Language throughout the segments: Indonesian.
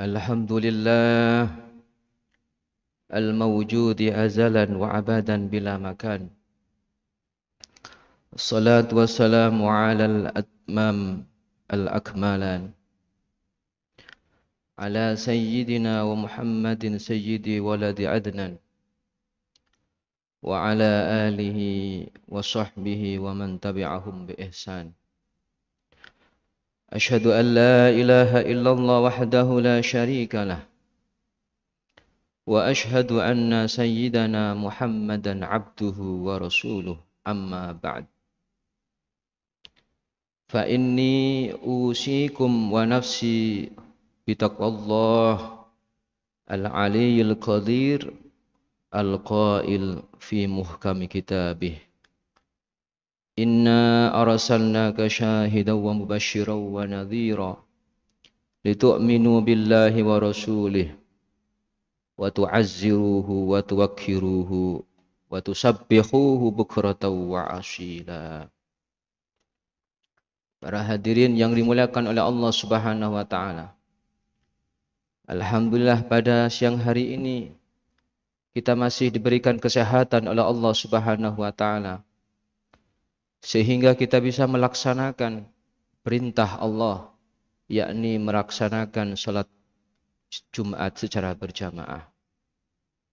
الحمد لله الموجود أزلا وعبدا بلا مكان الصلاة والسلام على الأتمام الأكملان على سيدنا ومحمد سيد ولد عدنان وعلى آله وصحبه ومن تبعهم بإحسان أشهد أن لا إله إلا الله وحده لا شريك له وأشهد أن سيدنا محمدا عبده ورسوله أما بعد فإني أوصيكم ونفسي بتقوى الله العلي القدير القائل في محكم كتابه Inna arsalnaka syahidan wa mubasysyiran wa nadhira litu'minu billahi wa rasulih wa tu'azziruhu wa tuwakkiruhu wa tusabbihuhu bukratan wa asila Para hadirin yang dimuliakan oleh Allah Subhanahu wa taala Alhamdulillah pada siang hari ini kita masih diberikan kesehatan oleh Allah Subhanahu wa taala sehingga kita bisa melaksanakan perintah Allah yakni melaksanakan salat Jumat secara berjamaah.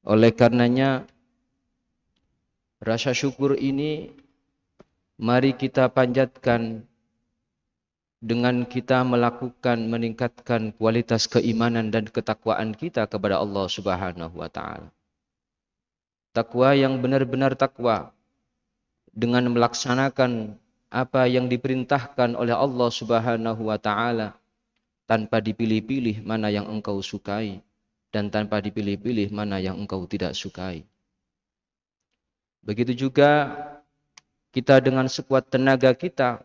Oleh karenanya rasa syukur ini mari kita panjatkan dengan kita melakukan meningkatkan kualitas keimanan dan ketakwaan kita kepada Allah Subhanahu wa taala. Takwa yang benar-benar takwa dengan melaksanakan apa yang diperintahkan oleh Allah Subhanahu wa taala tanpa dipilih-pilih mana yang engkau sukai dan tanpa dipilih-pilih mana yang engkau tidak sukai. Begitu juga kita dengan sekuat tenaga kita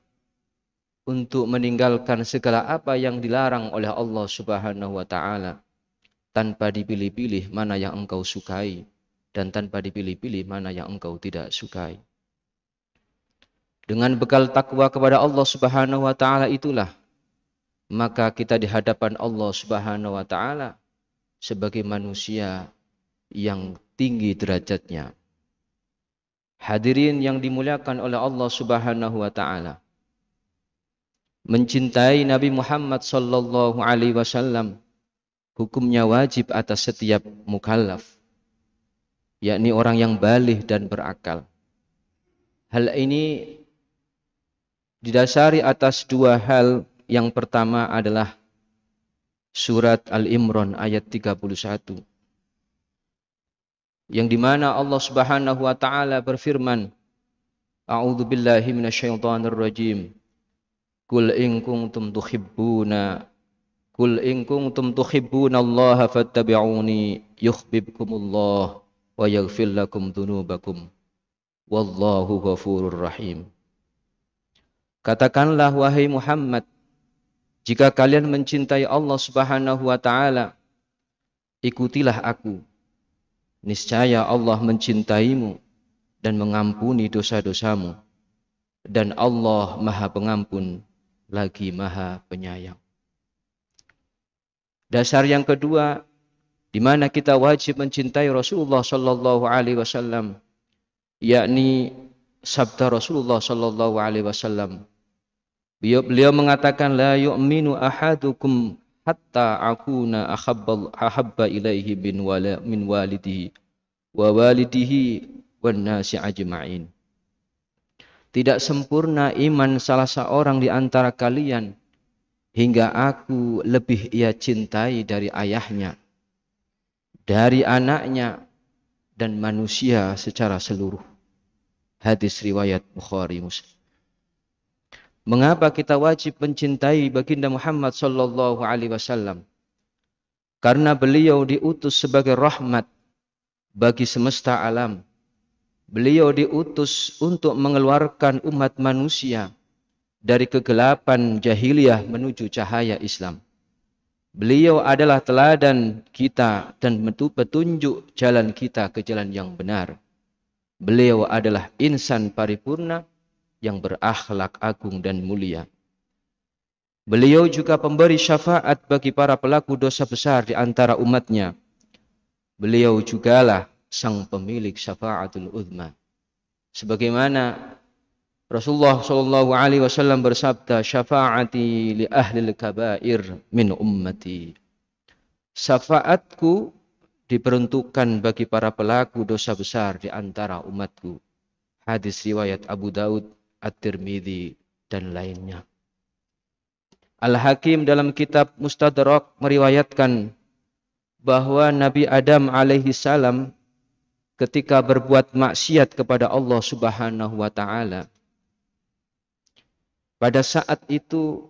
untuk meninggalkan segala apa yang dilarang oleh Allah Subhanahu wa taala tanpa dipilih-pilih mana yang engkau sukai dan tanpa dipilih-pilih mana yang engkau tidak sukai. Dengan bekal takwa kepada Allah Subhanahu wa taala itulah maka kita di hadapan Allah Subhanahu wa taala sebagai manusia yang tinggi derajatnya. Hadirin yang dimuliakan oleh Allah Subhanahu wa taala. Mencintai Nabi Muhammad sallallahu alaihi wasallam hukumnya wajib atas setiap mukallaf yakni orang yang balih dan berakal. Hal ini didasari atas dua hal. Yang pertama adalah surat Al-Imran ayat 31. Yang dimana Allah Subhanahu wa taala berfirman, A'udzu billahi minasyaitonir rajim. Kul in kuntum tuhibbuna Kul in kuntum tuhibbuna Allah fattabi'uni yuhibbukumullah wa yaghfir lakum dhunubakum. Wallahu ghafurur rahim. Katakanlah wahai Muhammad, jika kalian mencintai Allah Subhanahu wa taala, ikutilah aku. Niscaya Allah mencintaimu dan mengampuni dosa-dosamu. Dan Allah Maha Pengampun lagi Maha Penyayang. Dasar yang kedua di mana kita wajib mencintai Rasulullah sallallahu alaihi wasallam yakni sabda Rasulullah sallallahu alaihi wasallam Beliau mengatakan la yu'minu ahadukum hatta akuna ahabba, ahabba ilaihi bin wala min walidihi wa walidihi wan nasi ajma'in. Tidak sempurna iman salah seorang di antara kalian hingga aku lebih ia cintai dari ayahnya, dari anaknya dan manusia secara seluruh. Hadis riwayat Bukhari Muslim. Mengapa kita wajib mencintai baginda Muhammad sallallahu alaihi wasallam? Karena beliau diutus sebagai rahmat bagi semesta alam. Beliau diutus untuk mengeluarkan umat manusia dari kegelapan jahiliyah menuju cahaya Islam. Beliau adalah teladan kita dan petunjuk jalan kita ke jalan yang benar. Beliau adalah insan paripurna yang berakhlak agung dan mulia. Beliau juga pemberi syafaat bagi para pelaku dosa besar di antara umatnya. Beliau jugalah sang pemilik syafaatul uzma. Sebagaimana Rasulullah Shallallahu Alaihi Wasallam bersabda, syafaati li ahli kabair min ummati. Syafaatku diperuntukkan bagi para pelaku dosa besar di antara umatku. Hadis riwayat Abu Daud At-Tirmidzi dan lainnya. Al-Hakim dalam kitab Mustadrak meriwayatkan bahwa Nabi Adam alaihi salam ketika berbuat maksiat kepada Allah Subhanahu wa taala pada saat itu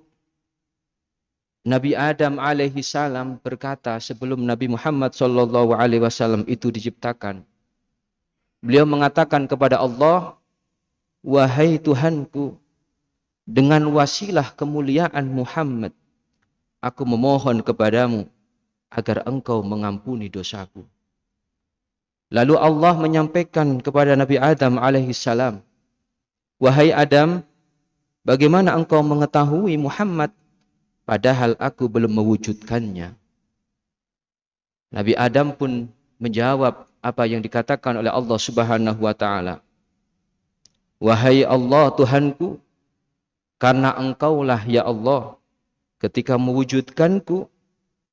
Nabi Adam alaihi salam berkata sebelum Nabi Muhammad sallallahu alaihi wasallam itu diciptakan beliau mengatakan kepada Allah Wahai Tuhanku, dengan wasilah kemuliaan Muhammad, aku memohon kepadamu agar engkau mengampuni dosaku. Lalu Allah menyampaikan kepada Nabi Adam as, "Wahai Adam, bagaimana engkau mengetahui Muhammad padahal aku belum mewujudkannya?" Nabi Adam pun menjawab apa yang dikatakan oleh Allah Subhanahu wa taala. Wahai Allah Tuhanku, karena engkaulah ya Allah, ketika mewujudkanku,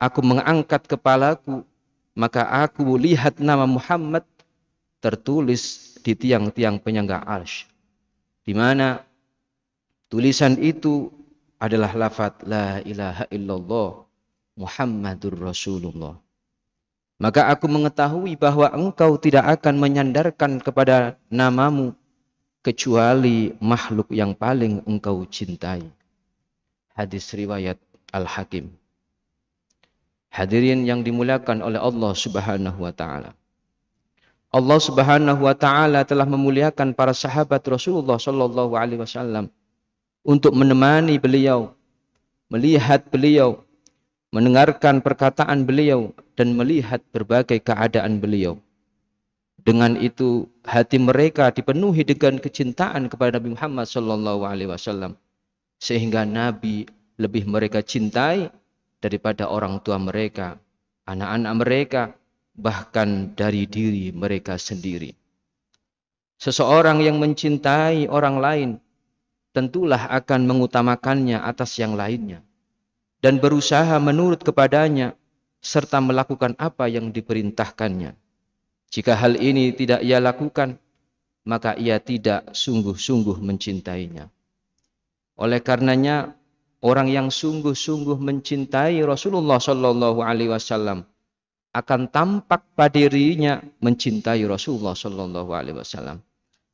aku mengangkat kepalaku, maka aku lihat nama Muhammad tertulis di tiang-tiang penyangga arsy. Di mana tulisan itu adalah lafaz la ilaha illallah Muhammadur Rasulullah. Maka aku mengetahui bahwa engkau tidak akan menyandarkan kepada namamu kecuali makhluk yang paling engkau cintai. Hadis riwayat Al-Hakim. Hadirin yang dimuliakan oleh Allah Subhanahu wa taala. Allah Subhanahu wa taala telah memuliakan para sahabat Rasulullah sallallahu alaihi wasallam untuk menemani beliau, melihat beliau, mendengarkan perkataan beliau dan melihat berbagai keadaan beliau. Dengan itu hati mereka dipenuhi dengan kecintaan kepada Nabi Muhammad Shallallahu Alaihi Wasallam sehingga Nabi lebih mereka cintai daripada orang tua mereka, anak-anak mereka, bahkan dari diri mereka sendiri. Seseorang yang mencintai orang lain tentulah akan mengutamakannya atas yang lainnya dan berusaha menurut kepadanya serta melakukan apa yang diperintahkannya. Jika hal ini tidak ia lakukan, maka ia tidak sungguh-sungguh mencintainya. Oleh karenanya, orang yang sungguh-sungguh mencintai Rasulullah Shallallahu Alaihi Wasallam akan tampak pada dirinya mencintai Rasulullah Shallallahu Alaihi Wasallam.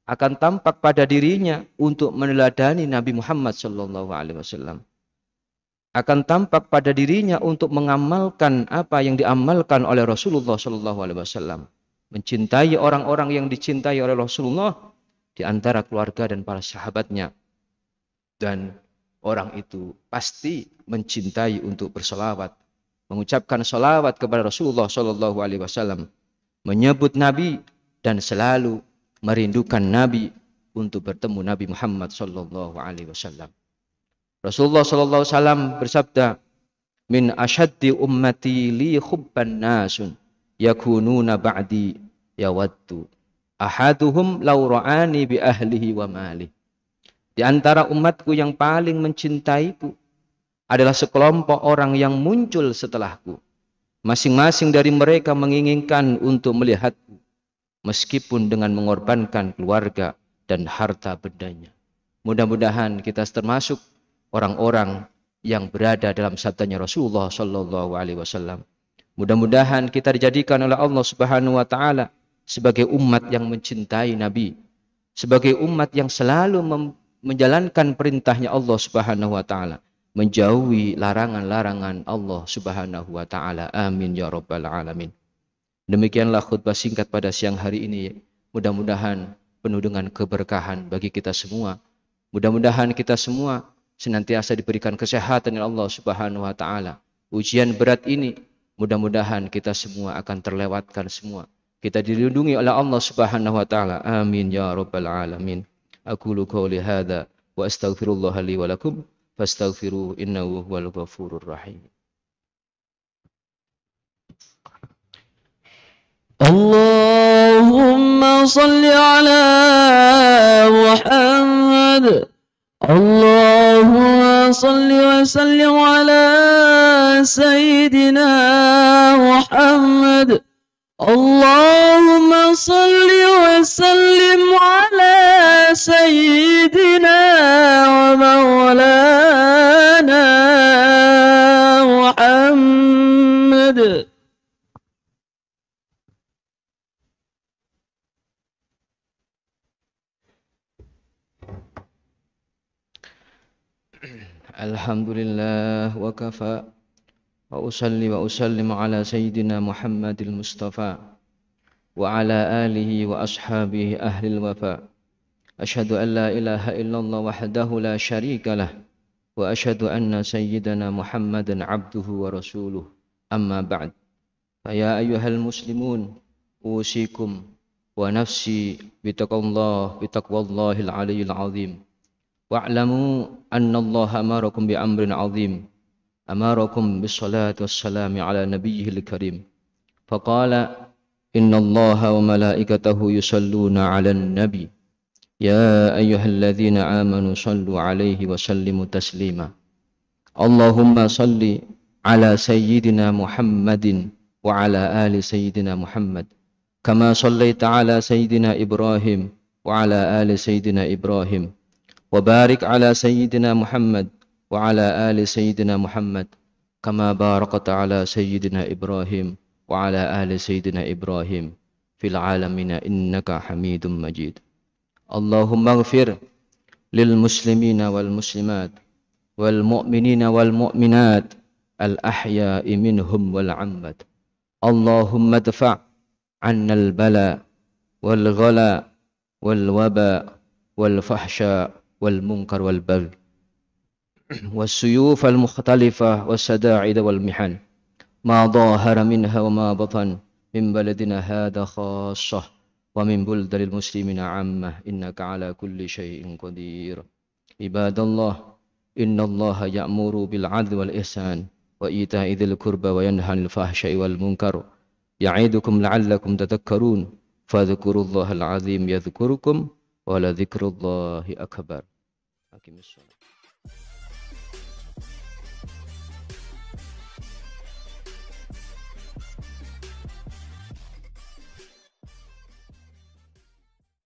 Akan tampak pada dirinya untuk meneladani Nabi Muhammad Shallallahu Alaihi Wasallam akan tampak pada dirinya untuk mengamalkan apa yang diamalkan oleh Rasulullah Shallallahu Alaihi Wasallam mencintai orang-orang yang dicintai oleh Rasulullah di antara keluarga dan para sahabatnya. Dan orang itu pasti mencintai untuk bersolawat, mengucapkan solawat kepada Rasulullah Shallallahu Alaihi Wasallam, menyebut Nabi dan selalu merindukan Nabi untuk bertemu Nabi Muhammad Shallallahu Alaihi Wasallam. Rasulullah Shallallahu Alaihi Wasallam bersabda, min ashaddi ummati li hubban nasun yakununa ba'di yawaddu ahaduhum law ra'ani bi ahlihi wa mali di antara umatku yang paling mencintaiku adalah sekelompok orang yang muncul setelahku masing-masing dari mereka menginginkan untuk melihatku meskipun dengan mengorbankan keluarga dan harta bendanya mudah-mudahan kita termasuk orang-orang yang berada dalam sabdanya Rasulullah Shallallahu alaihi wasallam Mudah-mudahan kita dijadikan oleh Allah Subhanahu wa taala sebagai umat yang mencintai Nabi, sebagai umat yang selalu menjalankan perintahnya Allah Subhanahu wa taala, menjauhi larangan-larangan Allah Subhanahu wa taala. Amin ya rabbal alamin. Demikianlah khutbah singkat pada siang hari ini. Mudah-mudahan penuh dengan keberkahan bagi kita semua. Mudah-mudahan kita semua senantiasa diberikan kesehatan oleh Allah Subhanahu wa taala. Ujian berat ini Mudah-mudahan kita semua akan terlewatkan semua. Kita dilindungi oleh Allah Subhanahu wa taala. Amin ya rabbal alamin. Aku qouli hadza wa astaghfirullah li wa lakum fastaghfiru innahu huwal ghafurur rahim. Allahumma salli ala Muhammad اللهم صل وسلم على سيدنا محمد اللهم صل وسلم على سيدنا الله وكفى وأصلي وأسلم على سيدنا محمد المصطفى وعلى آله وأصحابه أهل الوفاء أشهد أن لا إله إلا الله وحده لا شريك له وأشهد أن سيدنا محمدا عبده ورسوله أما بعد فيا أيها المسلمون أوصيكم ونفسي بتقوى الله بتقوى الله العلي العظيم واعلموا أن الله أمركم بأمر عظيم أمركم بالصلاة والسلام على نبيه الكريم فقال إن الله وملائكته يصلون على النبي يا أيها الذين آمنوا صلوا عليه وسلموا تسليما اللهم صل على سيدنا محمد وعلى آل سيدنا محمد كما صليت على سيدنا إبراهيم وعلى آل سيدنا إبراهيم وبارك على سيدنا محمد وعلى آل سيدنا محمد كما باركت على سيدنا إبراهيم وعلى آل سيدنا إبراهيم في العالمين إنك حميد مجيد اللهم اغفر للمسلمين والمسلمات والمؤمنين والمؤمنات الأحياء منهم والعمد اللهم ادفع عنا البلاء والغلاء والوباء والفحشاء والمنكر والبغي والسيوف المختلفة والسداعد والمحن ما ظاهر منها وما بطن من بلدنا هذا خاصة ومن بلدان المسلمين عامة إنك على كل شيء قدير عباد الله إن الله يأمر بالعدل والإحسان وإيتاء ذي القربى وينهى عن الفحشاء والمنكر يعيدكم لعلكم تذكرون فاذكروا الله العظيم يذكركم ولذكر الله أكبر الصلاة